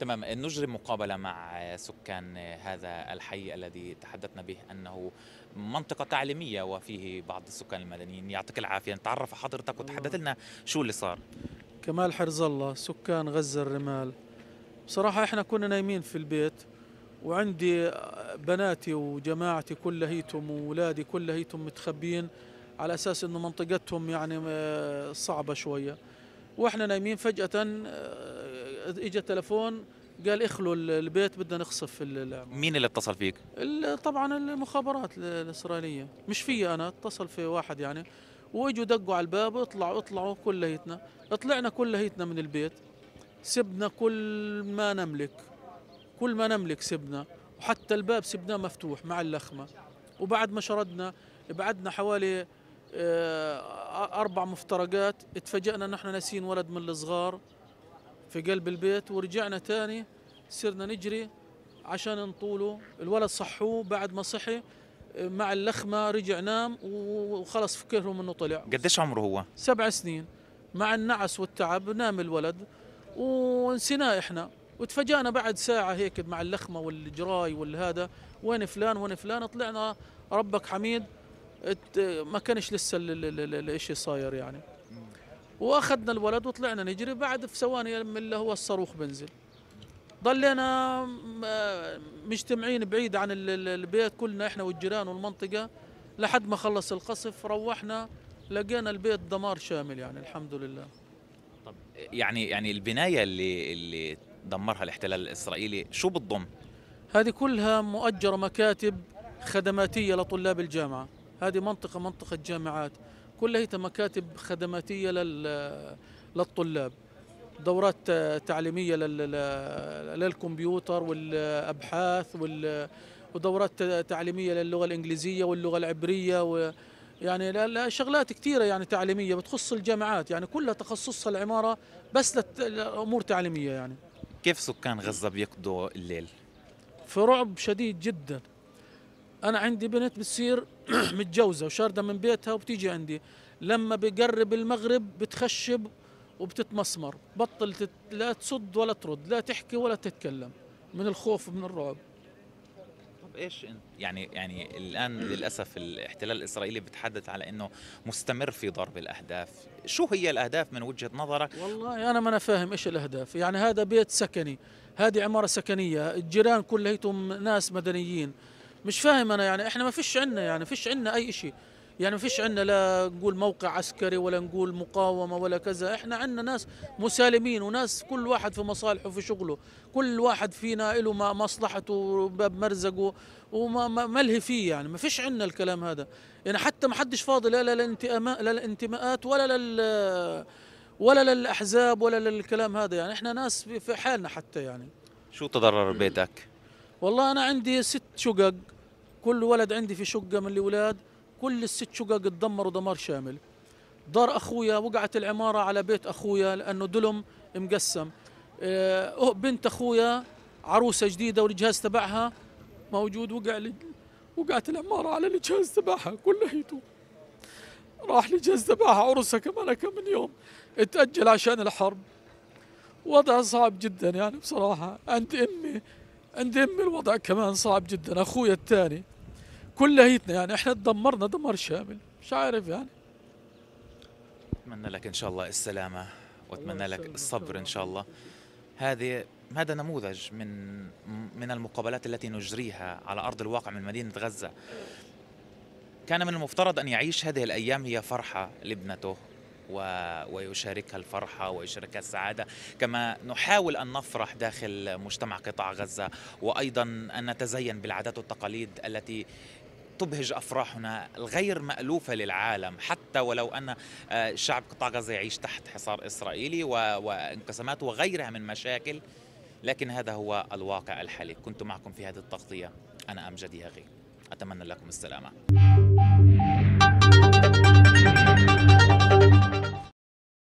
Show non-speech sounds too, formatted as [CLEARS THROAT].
تمام نجري مقابله مع سكان هذا الحي الذي تحدثنا به انه منطقه تعليميه وفيه بعض السكان المدنيين يعطيك العافيه نتعرف حضرتك وتحدث لنا شو اللي صار كمال حرز الله سكان غزه الرمال بصراحه احنا كنا نايمين في البيت وعندي بناتي وجماعتي كلهيتهم واولادي كلهيتهم متخبيين على اساس انه منطقتهم يعني آه، صعبه شويه واحنا نايمين فجاه آه، اجى تلفون قال اخلوا البيت بدنا نخصف العمارة مين اللي اتصل فيك؟ طبعا المخابرات الاسرائيليه مش في انا اتصل في واحد يعني واجوا دقوا على الباب اطلعوا اطلعوا كليتنا طلعنا كليتنا من البيت سبنا كل ما نملك كل ما نملك سبنا وحتى الباب سبناه مفتوح مع اللخمه وبعد ما شردنا بعدنا حوالي آه، اربع مفترقات اتفاجئنا نحن احنا ناسيين ولد من الصغار في قلب البيت ورجعنا تاني صرنا نجري عشان نطوله الولد صحوه بعد ما صحي مع اللخمه رجع نام وخلص فكرهم انه طلع قديش عمره هو؟ سبع سنين مع النعس والتعب نام الولد ونسيناه احنا وتفاجأنا بعد ساعة هيك مع اللخمة والجراي والهذا وين فلان وين فلان طلعنا ربك حميد ما كانش لسه الشيء صاير يعني واخذنا الولد وطلعنا نجري بعد في ثواني من اللي هو الصاروخ بنزل ضلينا مجتمعين بعيد عن البيت كلنا احنا والجيران والمنطقه لحد ما خلص القصف روحنا لقينا البيت دمار شامل يعني الحمد لله طب يعني يعني البنايه اللي اللي دمرها الاحتلال الاسرائيلي شو بتضم هذه كلها مؤجره مكاتب خدماتيه لطلاب الجامعه هذه منطقه منطقه جامعات كلها مكاتب خدماتية للطلاب دورات تعليمية للكمبيوتر والأبحاث ودورات تعليمية للغة الإنجليزية واللغة العبرية و يعني شغلات كثيره يعني تعليميه بتخص الجامعات يعني كلها تخصصها العماره بس لامور تعليميه يعني كيف سكان غزه بيقضوا الليل؟ في رعب شديد جدا انا عندي بنت بتصير [CLEARS THROAT] متجوزه وشارده من بيتها وبتيجي عندي لما بقرب المغرب بتخشب وبتتمسمر بطل تت... لا تصد ولا ترد لا تحكي ولا تتكلم من الخوف ومن الرعب طب ايش انت يعني يعني الان [CLEARS THROAT] للاسف الاحتلال الاسرائيلي بتحدث على انه مستمر في ضرب الاهداف شو هي الاهداف من وجهه نظرك والله انا ما انا فاهم ايش الاهداف يعني هذا بيت سكني هذه عماره سكنيه الجيران كلهم ناس مدنيين مش فاهم انا يعني احنا ما فيش عندنا يعني فيش عندنا اي شيء يعني فيش عندنا لا نقول موقع عسكري ولا نقول مقاومه ولا كذا احنا عندنا ناس مسالمين وناس كل واحد في مصالحه في شغله كل واحد فينا له مصلحته وباب مرزقه وما ملهي فيه يعني ما فيش عندنا الكلام هذا يعني حتى ما حدش فاضي لا للانتماءات ولا لل ولا للاحزاب ولا للكلام هذا يعني احنا ناس في حالنا حتى يعني شو تضرر بيتك والله أنا عندي ست شقق كل ولد عندي في شقة من الأولاد كل الست شقق اتدمروا دمار شامل دار أخويا وقعت العمارة على بيت أخويا لأنه دلم مقسم آه، أه، بنت أخويا عروسة جديدة والجهاز تبعها موجود وقع لي وقعت العمارة على الجهاز تبعها كليته راح الجهاز تبعها عروسه كمان كم من يوم اتأجل عشان الحرب وضع صعب جدا يعني بصراحة عند أمي عند امي الوضع كمان صعب جدا اخويا الثاني كلهيتنا يعني احنا تدمرنا دمر شامل مش عارف يعني اتمنى لك ان شاء الله السلامه واتمنى لك الصبر ان شاء الله هذه هذا نموذج من من المقابلات التي نجريها على ارض الواقع من مدينه غزه كان من المفترض ان يعيش هذه الايام هي فرحه لابنته ويشاركها الفرحة ويشاركها السعادة كما نحاول أن نفرح داخل مجتمع قطاع غزة وأيضا أن نتزين بالعادات والتقاليد التي تبهج افراحنا الغير مالوفه للعالم حتى ولو ان آه، شعب قطاع غزه يعيش تحت حصار اسرائيلي وانقسامات وغيرها من مشاكل لكن هذا هو الواقع الحالي كنت معكم في هذه التغطيه انا امجد ياغي اتمنى لكم السلامه